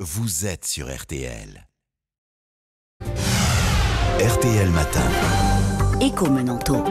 Vous êtes sur RTL. RTL Matin. Éco Menanto.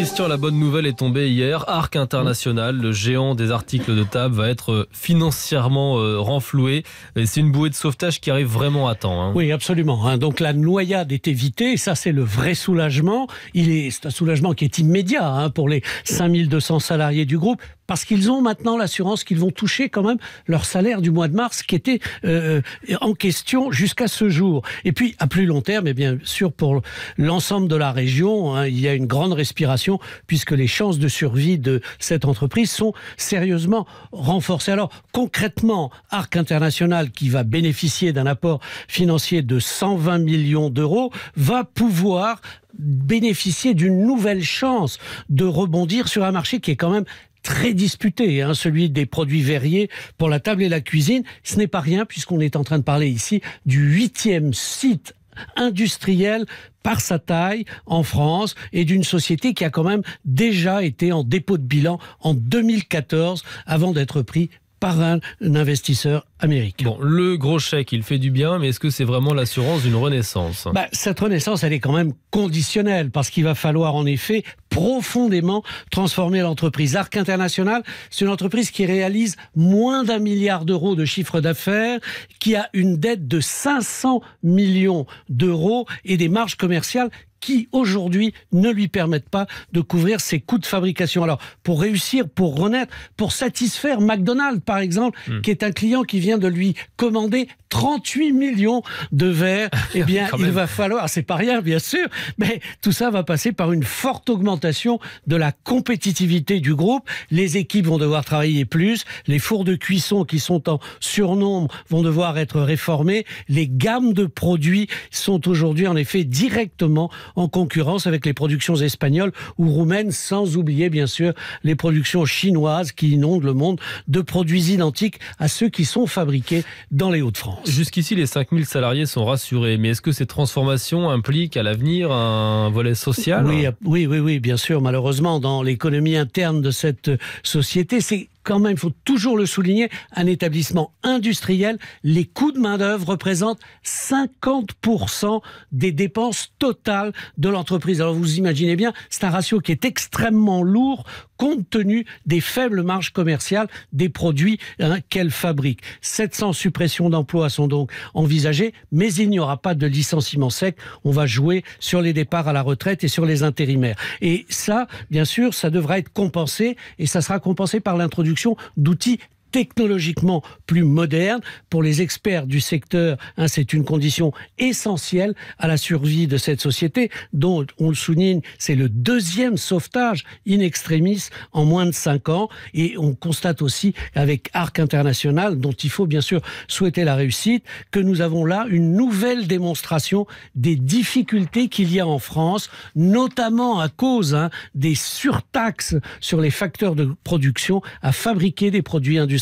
Christian, la bonne nouvelle est tombée hier. Arc International, le géant des articles de table, va être euh, financièrement euh, renfloué. C'est une bouée de sauvetage qui arrive vraiment à temps. Hein. Oui, absolument. Hein. Donc la noyade est évitée. ça, c'est le vrai soulagement. c'est un soulagement qui est immédiat hein, pour les 5200 salariés du groupe parce qu'ils ont maintenant l'assurance qu'ils vont toucher quand même leur salaire du mois de mars qui était euh, en question jusqu'à ce jour. Et puis, à plus long terme, et bien sûr, pour l'ensemble de la région, il y a une grande respiration puisque les chances de survie de cette entreprise sont sérieusement renforcées. Alors, concrètement, Arc International, qui va bénéficier d'un apport financier de 120 millions d'euros, va pouvoir bénéficier d'une nouvelle chance de rebondir sur un marché qui est quand même très disputé, hein, celui des produits verriers pour la table et la cuisine. Ce n'est pas rien puisqu'on est en train de parler ici du huitième site industriel par sa taille en France et d'une société qui a quand même déjà été en dépôt de bilan en 2014 avant d'être pris par un investisseur américain. Bon, le gros chèque, il fait du bien, mais est-ce que c'est vraiment l'assurance d'une renaissance bah, Cette renaissance, elle est quand même conditionnelle, parce qu'il va falloir en effet profondément transformer l'entreprise. Arc International, c'est une entreprise qui réalise moins d'un milliard d'euros de chiffre d'affaires, qui a une dette de 500 millions d'euros et des marges commerciales qui aujourd'hui ne lui permettent pas de couvrir ses coûts de fabrication. Alors, pour réussir, pour renaître, pour satisfaire McDonald's, par exemple, hmm. qui est un client qui vient de lui commander 38 millions de verres, ah eh bien, il va falloir, c'est pas rien, bien sûr, mais tout ça va passer par une forte augmentation de la compétitivité du groupe. Les équipes vont devoir travailler plus, les fours de cuisson qui sont en surnombre vont devoir être réformés, les gammes de produits sont aujourd'hui en effet directement en concurrence avec les productions espagnoles ou roumaines, sans oublier bien sûr les productions chinoises qui inondent le monde de produits identiques à ceux qui sont fabriqués dans les Hauts-de-France. Jusqu'ici, les 5000 salariés sont rassurés, mais est-ce que ces transformations impliquent à l'avenir un volet social oui, oui, oui, oui, bien sûr. Malheureusement, dans l'économie interne de cette société, c'est quand même, il faut toujours le souligner, un établissement industriel, les coûts de main-d'œuvre représentent 50% des dépenses totales de l'entreprise. Alors vous imaginez bien, c'est un ratio qui est extrêmement lourd compte tenu des faibles marges commerciales des produits hein, qu'elle fabrique. 700 suppressions d'emplois sont donc envisagées, mais il n'y aura pas de licenciement sec. On va jouer sur les départs à la retraite et sur les intérimaires. Et ça, bien sûr, ça devra être compensé et ça sera compensé par l'introduction production d'outils technologiquement plus moderne. Pour les experts du secteur, hein, c'est une condition essentielle à la survie de cette société, dont on le souligne, c'est le deuxième sauvetage in extremis en moins de cinq ans. Et on constate aussi avec Arc International, dont il faut bien sûr souhaiter la réussite, que nous avons là une nouvelle démonstration des difficultés qu'il y a en France, notamment à cause hein, des surtaxes sur les facteurs de production à fabriquer des produits industriels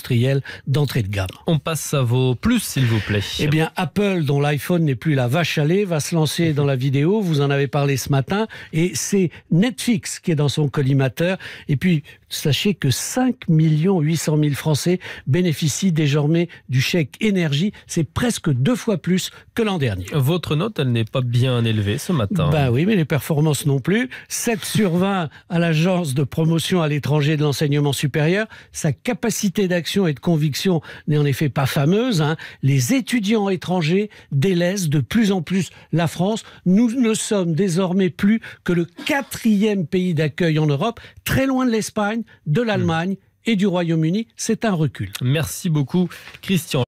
d'entrée de gamme. On passe à vos plus, s'il vous plaît. Eh bien, Apple, dont l'iPhone n'est plus la vache à lait, va se lancer mhm. dans la vidéo. Vous en avez parlé ce matin. Et c'est Netflix qui est dans son collimateur. Et puis, sachez que 5 800 000 Français bénéficient désormais du chèque énergie. C'est presque deux fois plus que l'an dernier. Votre note, elle n'est pas bien élevée ce matin. Ben oui, mais les performances non plus. 7 sur 20 à l'agence de promotion à l'étranger de l'enseignement supérieur. Sa capacité d'action et de conviction n'est en effet pas fameuse. Hein. Les étudiants étrangers délaissent de plus en plus la France. Nous ne sommes désormais plus que le quatrième pays d'accueil en Europe, très loin de l'Espagne de l'Allemagne et du Royaume-Uni. C'est un recul. Merci beaucoup, Christian.